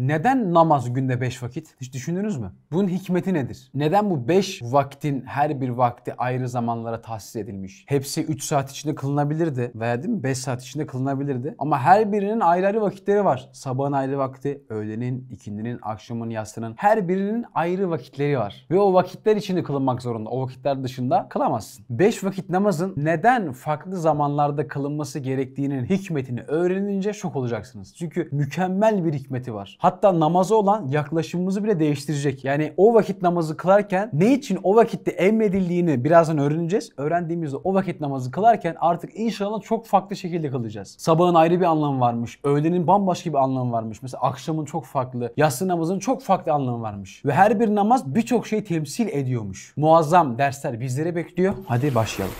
Neden namaz günde 5 vakit? Hiç düşündünüz mü? Bunun hikmeti nedir? Neden bu 5 vaktin her bir vakti ayrı zamanlara tahsis edilmiş? Hepsi 3 saat içinde kılınabilirdi veya değil mi? 5 saat içinde kılınabilirdi. Ama her birinin ayrı ayrı vakitleri var. Sabahın ayrı vakti, öğlenin, ikindinin, akşamın, yatsının her birinin ayrı vakitleri var. Ve o vakitler içinde kılınmak zorunda. O vakitler dışında kılamazsın. 5 vakit namazın neden farklı zamanlarda kılınması gerektiğinin hikmetini öğrenince şok olacaksınız. Çünkü mükemmel bir hikmeti var hatta namaza olan yaklaşımımızı bile değiştirecek. Yani o vakit namazı kılarken ne için o vakitte emredildiğini birazdan öğreneceğiz. Öğrendiğimizde o vakit namazı kılarken artık inşallah çok farklı şekilde kılacağız. Sabahın ayrı bir anlamı varmış. Öğlenin bambaşka bir anlamı varmış. Mesela akşamın çok farklı. Yatsı namazının çok farklı anlamı varmış. Ve her bir namaz birçok şey temsil ediyormuş. Muazzam dersler bizlere bekliyor. Hadi başlayalım.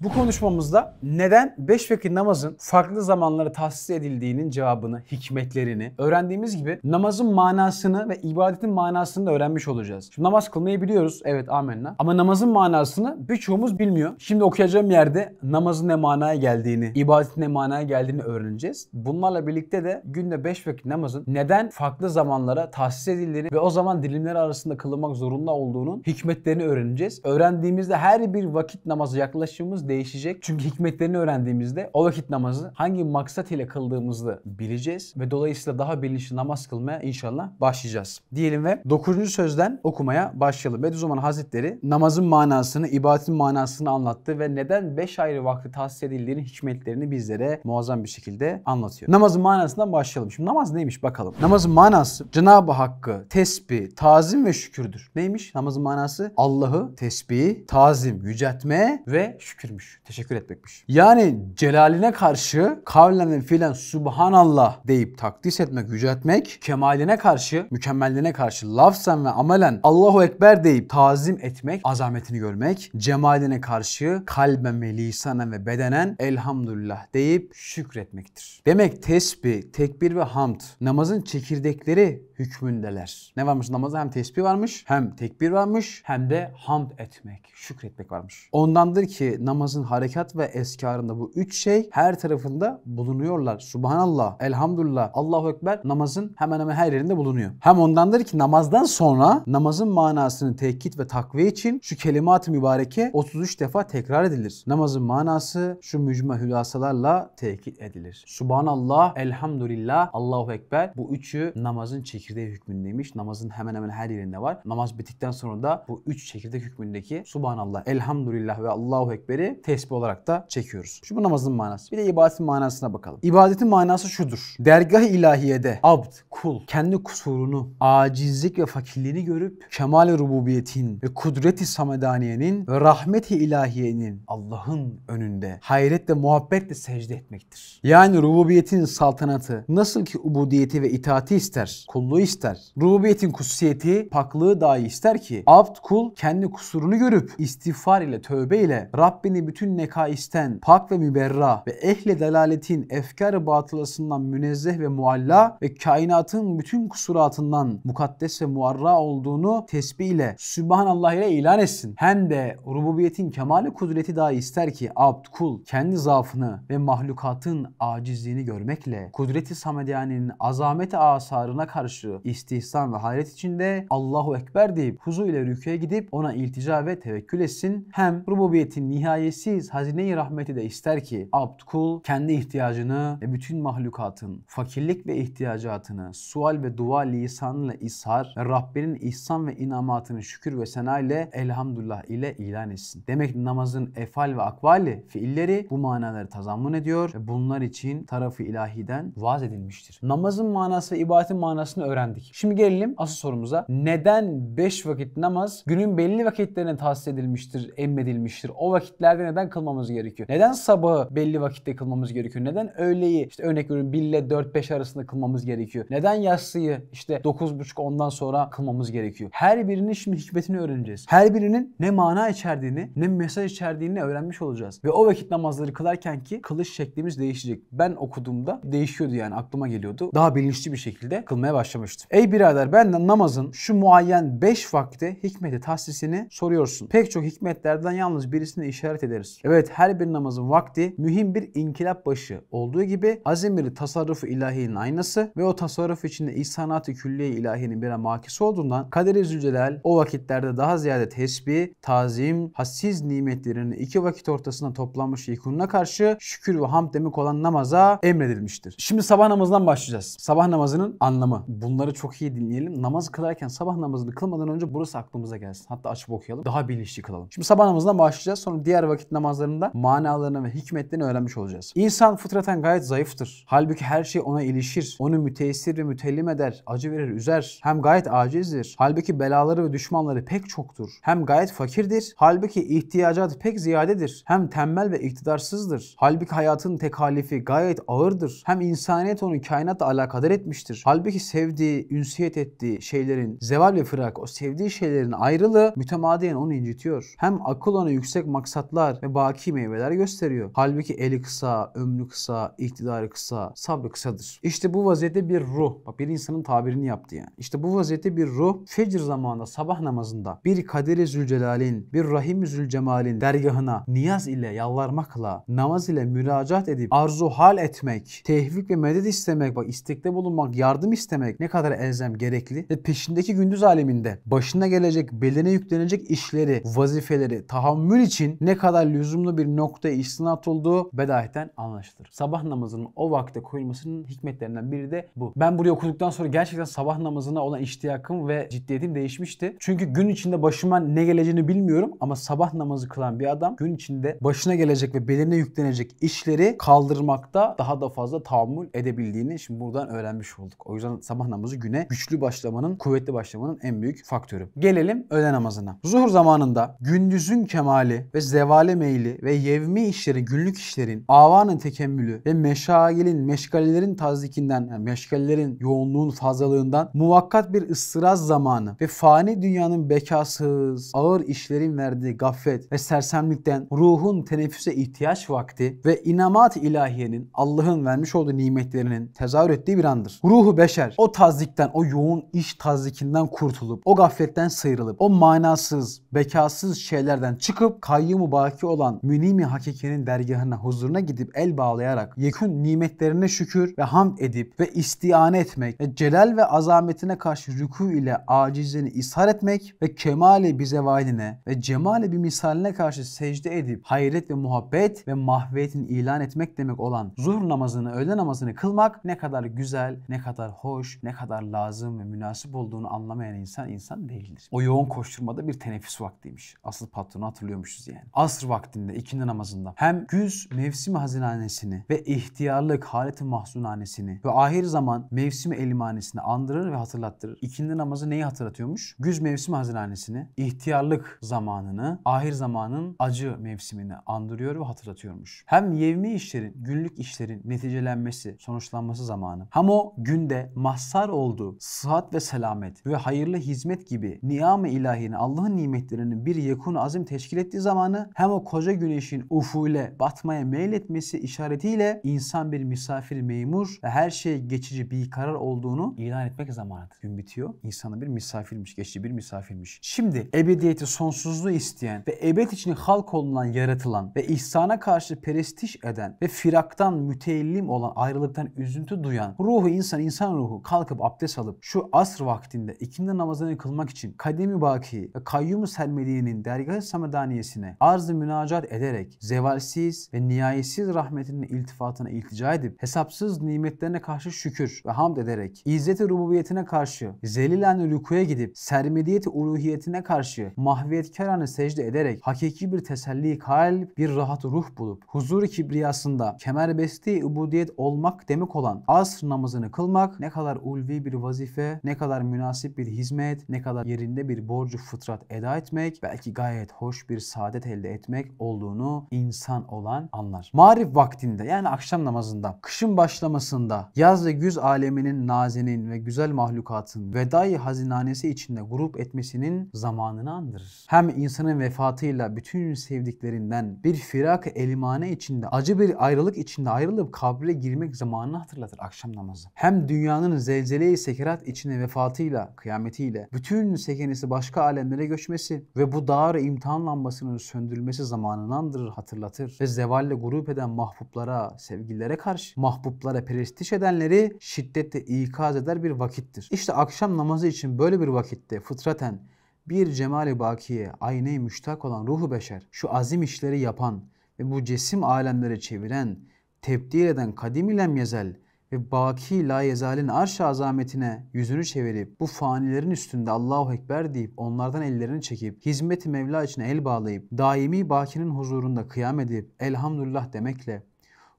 Bu konuşmamızda neden beş vakit namazın farklı zamanlara tahsis edildiğinin cevabını, hikmetlerini öğrendiğimiz gibi namazın manasını ve ibadetin manasını da öğrenmiş olacağız. Şimdi namaz kılmayı biliyoruz. Evet amenna. Ama namazın manasını birçoğumuz bilmiyor. Şimdi okuyacağım yerde namazın ne manaya geldiğini, ibadetin ne manaya geldiğini öğreneceğiz. Bunlarla birlikte de günde beş vakit namazın neden farklı zamanlara tahsis edildiğini ve o zaman dilimler arasında kılınmak zorunda olduğunun hikmetlerini öğreneceğiz. Öğrendiğimizde her bir vakit namaza yaklaşımımız değişecek. Çünkü hikmetlerini öğrendiğimizde o vakit namazı hangi maksat ile kıldığımızı bileceğiz ve dolayısıyla daha bilinçli namaz kılmaya inşallah başlayacağız. Diyelim ve 9. sözden okumaya başlayalım. Bediüzzaman Hazretleri namazın manasını, ibadetin manasını anlattı ve neden 5 ayrı vakti tahsis edildiğini, hikmetlerini bizlere muazzam bir şekilde anlatıyor. Namazın manasından başlayalım. Şimdi namaz neymiş bakalım. Namazın manası Cenab-ı Hakk'ı tesbih, tazim ve şükürdür. Neymiş namazın manası? Allah'ı tesbih, tazim, yüceltme ve şükür sözcükmüş. Teşekkür etmekmiş. Yani celaline karşı kavlen ve fiilen subhanallah deyip takdis etmek, yüceltmek, kemaline karşı, mükemmelliğine karşı lafzen ve amelen Allahu Ekber deyip tazim etmek, azametini görmek, cemaline karşı kalben ve lisanen ve bedenen elhamdülillah deyip şükretmektir. Demek tesbih, tekbir ve hamd namazın çekirdekleri hükmündeler. Ne varmış namazda? Hem tesbih varmış, hem tekbir varmış, hem de hamd etmek, şükretmek varmış. Ondandır ki namazın harekat ve eskarında bu üç şey her tarafında bulunuyorlar. Subhanallah, elhamdülillah, Allahu Ekber namazın hemen hemen her yerinde bulunuyor. Hem ondandır ki namazdan sonra namazın manasını tekkit ve takviye için şu kelimat-ı mübareke 33 defa tekrar edilir. Namazın manası şu mücme hülasalarla tekkit edilir. Subhanallah, elhamdülillah, Allahu Ekber bu üçü namazın çekim çekirdeği hükmündeymiş. Namazın hemen hemen her yerinde var. Namaz bittikten sonra da bu üç çekirdek hükmündeki Subhanallah, Elhamdülillah ve Allahu Ekber'i tesbih olarak da çekiyoruz. Şu bu namazın manası. Bir de ibadetin manasına bakalım. İbadetin manası şudur. Dergah ilahiyede abd, kul kendi kusurunu, acizlik ve fakirliğini görüp kemal rububiyetin ve kudreti samedaniyenin ve rahmeti ilahiyenin Allah'ın önünde hayretle muhabbetle secde etmektir. Yani rububiyetin saltanatı nasıl ki ubudiyeti ve itaati ister, kulluk kulluğu ister. Rububiyetin kutsiyeti paklığı dahi ister ki abd kul kendi kusurunu görüp istiğfar ile tövbe ile Rabbini bütün nekaisten pak ve müberra ve ehli delaletin efkar-ı batılasından münezzeh ve mualla ve kainatın bütün kusuratından mukaddes ve muarra olduğunu tesbih ile Sübhanallah ile ilan etsin. Hem de rububiyetin kemali kudreti dahi ister ki abd kul kendi zaafını ve mahlukatın acizliğini görmekle kudreti samediyanenin azameti asarına karşı karşı istihsan ve hayret içinde Allahu Ekber deyip huzu ile rüküye gidip ona iltica ve tevekkül etsin. Hem rububiyetin nihayesiz hazine-i rahmeti de ister ki abd kendi ihtiyacını ve bütün mahlukatın fakirlik ve ihtiyacatını sual ve dua lisanıyla ishar ve Rabbinin ihsan ve inamatını şükür ve sena ile elhamdülillah ile ilan etsin. Demek namazın efal ve akvali fiilleri bu manaları tazammun ediyor ve bunlar için tarafı ilahiden vaaz edilmiştir. Namazın manası ve ibadetin manasını öğren öğrendik. Şimdi gelelim asıl sorumuza. Neden 5 vakit namaz günün belli vakitlerine tahsis edilmiştir, emredilmiştir? O vakitlerde neden kılmamız gerekiyor? Neden sabahı belli vakitte kılmamız gerekiyor? Neden öğleyi işte örnek veriyorum 1 ile 4-5 arasında kılmamız gerekiyor? Neden yatsıyı işte 9.30 ondan sonra kılmamız gerekiyor? Her birinin şimdi hikmetini öğreneceğiz. Her birinin ne mana içerdiğini ne mesaj içerdiğini öğrenmiş olacağız. Ve o vakit namazları kılarken ki kılış şeklimiz değişecek. Ben okuduğumda değişiyordu yani aklıma geliyordu. Daha bilinçli bir şekilde kılmaya başlamak buyurmuştu. Ey birader benden namazın şu muayyen 5 vakte hikmeti tahsisini soruyorsun. Pek çok hikmetlerden yalnız birisini işaret ederiz. Evet her bir namazın vakti mühim bir inkılap başı olduğu gibi azimli tasarrufu ilahinin aynası ve o tasarruf içinde ihsanat-ı külliye ilahinin birer makisi olduğundan Kadir-i Zülcelal o vakitlerde daha ziyade tesbih, tazim, hassiz nimetlerini iki vakit ortasına toplanmış ikununa karşı şükür ve hamd demek olan namaza emredilmiştir. Şimdi sabah namazından başlayacağız. Sabah namazının anlamı. Bunun bunları çok iyi dinleyelim. Namaz kılarken sabah namazını kılmadan önce burası aklımıza gelsin. Hatta açıp okuyalım. Daha bilinçli kılalım. Şimdi sabah namazından başlayacağız. Sonra diğer vakit namazlarında manalarını ve hikmetlerini öğrenmiş olacağız. İnsan fıtraten gayet zayıftır. Halbuki her şey ona ilişir. Onu müteessir ve mütellim eder. Acı verir, üzer. Hem gayet acizdir. Halbuki belaları ve düşmanları pek çoktur. Hem gayet fakirdir. Halbuki ihtiyacat pek ziyadedir. Hem tembel ve iktidarsızdır. Halbuki hayatın tekalifi gayet ağırdır. Hem insaniyet onu kainatla alakadar etmiştir. Halbuki sevdiği gezdiği, ünsiyet ettiği şeylerin zeval ve fırak, o sevdiği şeylerin ayrılığı mütemadiyen onu incitiyor. Hem akıl ona yüksek maksatlar ve baki meyveler gösteriyor. Halbuki eli kısa, ömrü kısa, iktidarı kısa, sabrı kısadır. İşte bu vaziyette bir ruh, bak bir insanın tabirini yaptı yani. İşte bu vaziyette bir ruh fecr zamanında sabah namazında bir Kadir-i Zülcelal'in, bir Rahim-i Zülcemal'in dergahına niyaz ile yalvarmakla, namaz ile müracaat edip arzu hal etmek, tehvik ve medet istemek, bak istekte bulunmak, yardım istemek ne kadar kadar elzem gerekli ve peşindeki gündüz aleminde başına gelecek, beline yüklenecek işleri, vazifeleri, tahammül için ne kadar lüzumlu bir nokta istinat olduğu bedaheten anlaşılır. Sabah namazının o vakte koyulmasının hikmetlerinden biri de bu. Ben burayı okuduktan sonra gerçekten sabah namazına olan iştiyakım ve ciddiyetim değişmişti. Çünkü gün içinde başıma ne geleceğini bilmiyorum ama sabah namazı kılan bir adam gün içinde başına gelecek ve beline yüklenecek işleri kaldırmakta daha da fazla tahammül edebildiğini şimdi buradan öğrenmiş olduk. O yüzden sabah namazı namazı güne güçlü başlamanın, kuvvetli başlamanın en büyük faktörü. Gelelim öğle namazına. Zuhur zamanında gündüzün kemali ve zevale meyli ve yevmi işleri, günlük işlerin, avanın tekemmülü ve meşagilin, meşgalelerin tazdikinden, yani meşgalelerin yoğunluğun fazlalığından muvakkat bir ıstıraz zamanı ve fani dünyanın bekasız, ağır işlerin verdiği gaffet ve sersemlikten ruhun teneffüse ihtiyaç vakti ve inamat ilahiyenin Allah'ın vermiş olduğu nimetlerinin tezahür ettiği bir andır. Ruhu beşer o tazlikten, o yoğun iş tazlikinden kurtulup, o gafletten sıyrılıp, o manasız, bekasız şeylerden çıkıp kayyumu baki olan münimi hakikenin dergahına, huzuruna gidip el bağlayarak yekun nimetlerine şükür ve hamd edip ve istiyane etmek ve celal ve azametine karşı rüku ile acizliğini ishar etmek ve kemali bize zevaline ve cemali bir misaline karşı secde edip hayret ve muhabbet ve mahviyetin ilan etmek demek olan zuhur namazını, öğle namazını kılmak ne kadar güzel, ne kadar hoş, ne kadar lazım ve münasip olduğunu anlamayan insan insan değildir. O yoğun koşturmada bir teneffüs vaktiymiş. Asıl patronu hatırlıyormuşuz yani. Asr vaktinde ikindi namazında hem güz mevsim hazinanesini ve ihtiyarlık haleti mahzunanesini ve ahir zaman mevsimi elmanesini andırır ve hatırlattırır. İkindi namazı neyi hatırlatıyormuş? Güz mevsim hazinanesini, ihtiyarlık zamanını, ahir zamanın acı mevsimini andırıyor ve hatırlatıyormuş. Hem yevmi işlerin, günlük işlerin neticelenmesi, sonuçlanması zamanı hem o günde mahsar mazhar olduğu sıhhat ve selamet ve hayırlı hizmet gibi niyam-ı ilahinin Allah'ın nimetlerinin bir yekun azim teşkil ettiği zamanı hem o koca güneşin ufule batmaya meyletmesi işaretiyle insan bir misafir memur ve her şey geçici bir karar olduğunu ilan etmek zamanıdır. Gün bitiyor. İnsanın bir misafirmiş, geçici bir misafirmiş. Şimdi ebediyeti sonsuzluğu isteyen ve ebed için halk olunan, yaratılan ve ihsana karşı prestij eden ve firaktan müteellim olan ayrılıktan üzüntü duyan ruhu insan, insan ruhu kalkıp kalkıp abdest alıp şu asr vaktinde ikindi namazını kılmak için Kademi Baki ve Kayyum-u Selmeliye'nin dergah-ı samedaniyesine arz-ı münacat ederek zevalsiz ve nihayetsiz rahmetinin iltifatına iltica edip hesapsız nimetlerine karşı şükür ve hamd ederek izzeti rububiyetine karşı zelilen rükuya gidip sermediyeti uluhiyetine karşı mahviyetkarane secde ederek hakiki bir teselli kalp bir rahat ruh bulup huzur kibriyasında kemerbesti ubudiyet olmak demek olan asr namazını kılmak ne kadar ul ulvi bir vazife, ne kadar münasip bir hizmet, ne kadar yerinde bir borcu fıtrat eda etmek, belki gayet hoş bir saadet elde etmek olduğunu insan olan anlar. Marif vaktinde yani akşam namazında, kışın başlamasında, yaz ve güz aleminin nazenin ve güzel mahlukatın vedai hazinanesi içinde grup etmesinin zamanını andırır. Hem insanın vefatıyla bütün sevdiklerinden bir firak elimane içinde, acı bir ayrılık içinde ayrılıp kabre girmek zamanını hatırlatır akşam namazı. Hem dünyanın zelzele zelzele-i sekerat içine vefatıyla, kıyametiyle bütün sekenesi başka alemlere göçmesi ve bu dar imtihan lambasının söndürülmesi zamanını andırır, hatırlatır ve zevalle grup eden mahbuplara sevgililere karşı mahbublara perestiş edenleri şiddetle ikaz eder bir vakittir. İşte akşam namazı için böyle bir vakitte fıtraten bir cemali bakiye, aynaya müştak olan ruhu beşer, şu azim işleri yapan ve bu cesim alemlere çeviren, tebdil eden kadim ile yezel, ve baki la yezalin arş azametine yüzünü çevirip bu fanilerin üstünde Allahu Ekber deyip onlardan ellerini çekip hizmeti Mevla için el bağlayıp daimi bakinin huzurunda kıyam edip elhamdülillah demekle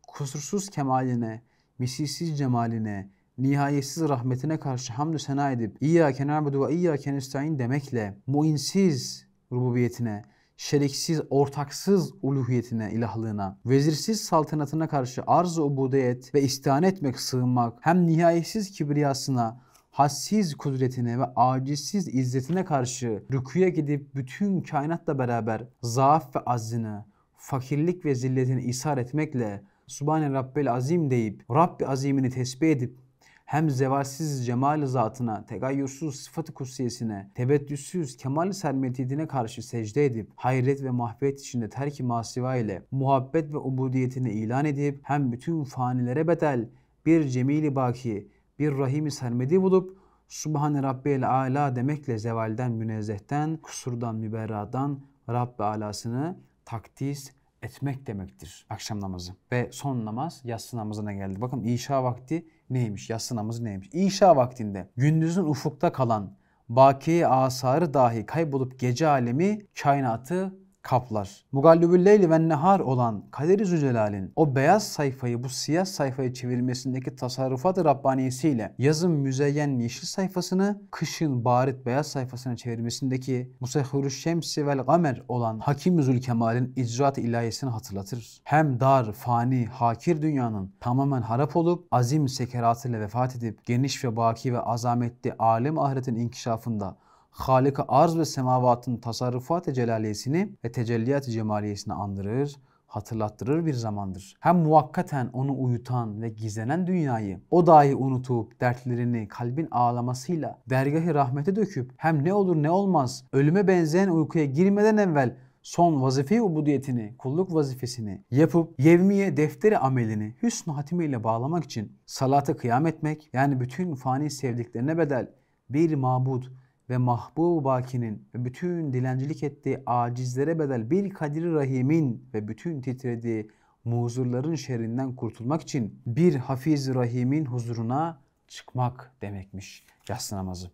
kusursuz kemaline, misilsiz cemaline, nihayetsiz rahmetine karşı hamdü sena edip İyyâke nâbudu ve iyyâke nestaîn demekle muinsiz rububiyetine, şeriksiz, ortaksız uluhiyetine, ilahlığına, vezirsiz saltanatına karşı arz-ı ubudiyet ve istihan etmek, sığınmak, hem nihayetsiz kibriyasına, hassiz kudretine ve acizsiz izzetine karşı rüküye gidip bütün kainatla beraber zaaf ve azzini, fakirlik ve zilletini ishar etmekle Subhane Rabbel Azim deyip Rabbi Azim'ini tesbih edip hem zevalsiz cemal zatına, tegayyürsüz sıfatı kutsiyesine, tebettüsüz kemal sermetidine karşı secde edip, hayret ve mahvet içinde terk-i masiva ile muhabbet ve ubudiyetini ilan edip, hem bütün fanilere bedel bir cemili baki, bir rahimi sermedi bulup, Subhane Rabbiyel Ala demekle zevalden münezzehten, kusurdan müberradan Rabbi alasını takdis etmek demektir akşam namazı. Ve son namaz yatsı namazına geldi. Bakın işa vakti neymiş, yatsı namazı neymiş? İşa vaktinde gündüzün ufukta kalan baki asarı dahi kaybolup gece alemi kainatı kaplar. Mugallibül leyli ve nehar olan Kaderi i Zülcelal'in o beyaz sayfayı bu siyah sayfaya çevirmesindeki tasarrufat-ı Rabbaniyesiyle yazın müzeyyen yeşil sayfasını kışın barit beyaz sayfasına çevirmesindeki Musehhurü Şemsi vel Gamer olan Hakim-i Zülkemal'in icraat ilahiyesini hatırlatır. Hem dar, fani, hakir dünyanın tamamen harap olup azim sekeratıyla vefat edip geniş ve baki ve azametli alem ahiretin inkişafında Halika arz ve semavatın tasarrufat-ı celaliyesini ve tecelliyat-ı cemaliyesini andırır, hatırlattırır bir zamandır. Hem muvakkaten onu uyutan ve gizlenen dünyayı o dahi unutup dertlerini kalbin ağlamasıyla dergahı rahmete döküp hem ne olur ne olmaz ölüme benzeyen uykuya girmeden evvel son vazife ubudiyetini, kulluk vazifesini yapıp yevmiye defteri amelini hüsnü hatime bağlamak için salata kıyam etmek yani bütün fani sevdiklerine bedel bir mabud ve mahbub bakinin ve bütün dilencilik ettiği acizlere bedel bir kadiri rahimin ve bütün titrediği muzurların şerrinden kurtulmak için bir hafiz rahimin huzuruna çıkmak demekmiş yatsı namazı.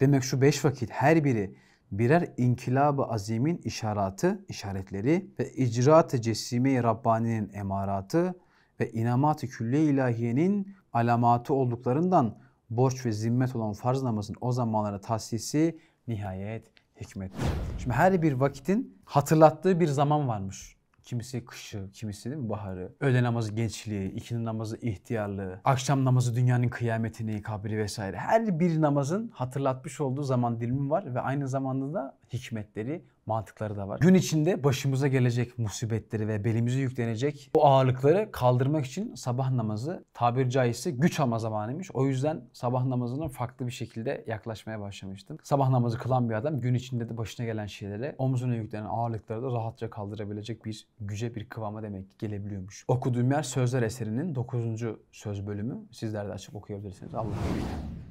Demek şu beş vakit her biri birer inkılab-ı azimin işaratı, işaretleri ve icraat-ı cessime-i Rabbani'nin emaratı ve inamat-ı külliye ilahiyenin alamatı olduklarından borç ve zimmet olan farz namazın o zamanlara tahsisi nihayet hikmettir. Şimdi her bir vakitin hatırlattığı bir zaman varmış. Kimisi kışı, kimisi değil mi baharı. Öğle namazı gençliği, ikindi namazı ihtiyarlığı, akşam namazı dünyanın kıyametini, kabri vesaire. Her bir namazın hatırlatmış olduğu zaman dilimi var ve aynı zamanda da hikmetleri, mantıkları da var. Gün içinde başımıza gelecek musibetleri ve belimize yüklenecek o ağırlıkları kaldırmak için sabah namazı tabir caizse güç ama zamanıymış. O yüzden sabah namazına farklı bir şekilde yaklaşmaya başlamıştım. Sabah namazı kılan bir adam gün içinde de başına gelen şeylere, omzuna yüklenen ağırlıkları da rahatça kaldırabilecek bir güce, bir kıvama demek gelebiliyormuş. Okuduğum yer Sözler eserinin 9. söz bölümü. Sizler de açıp okuyabilirsiniz. Allah'a emanet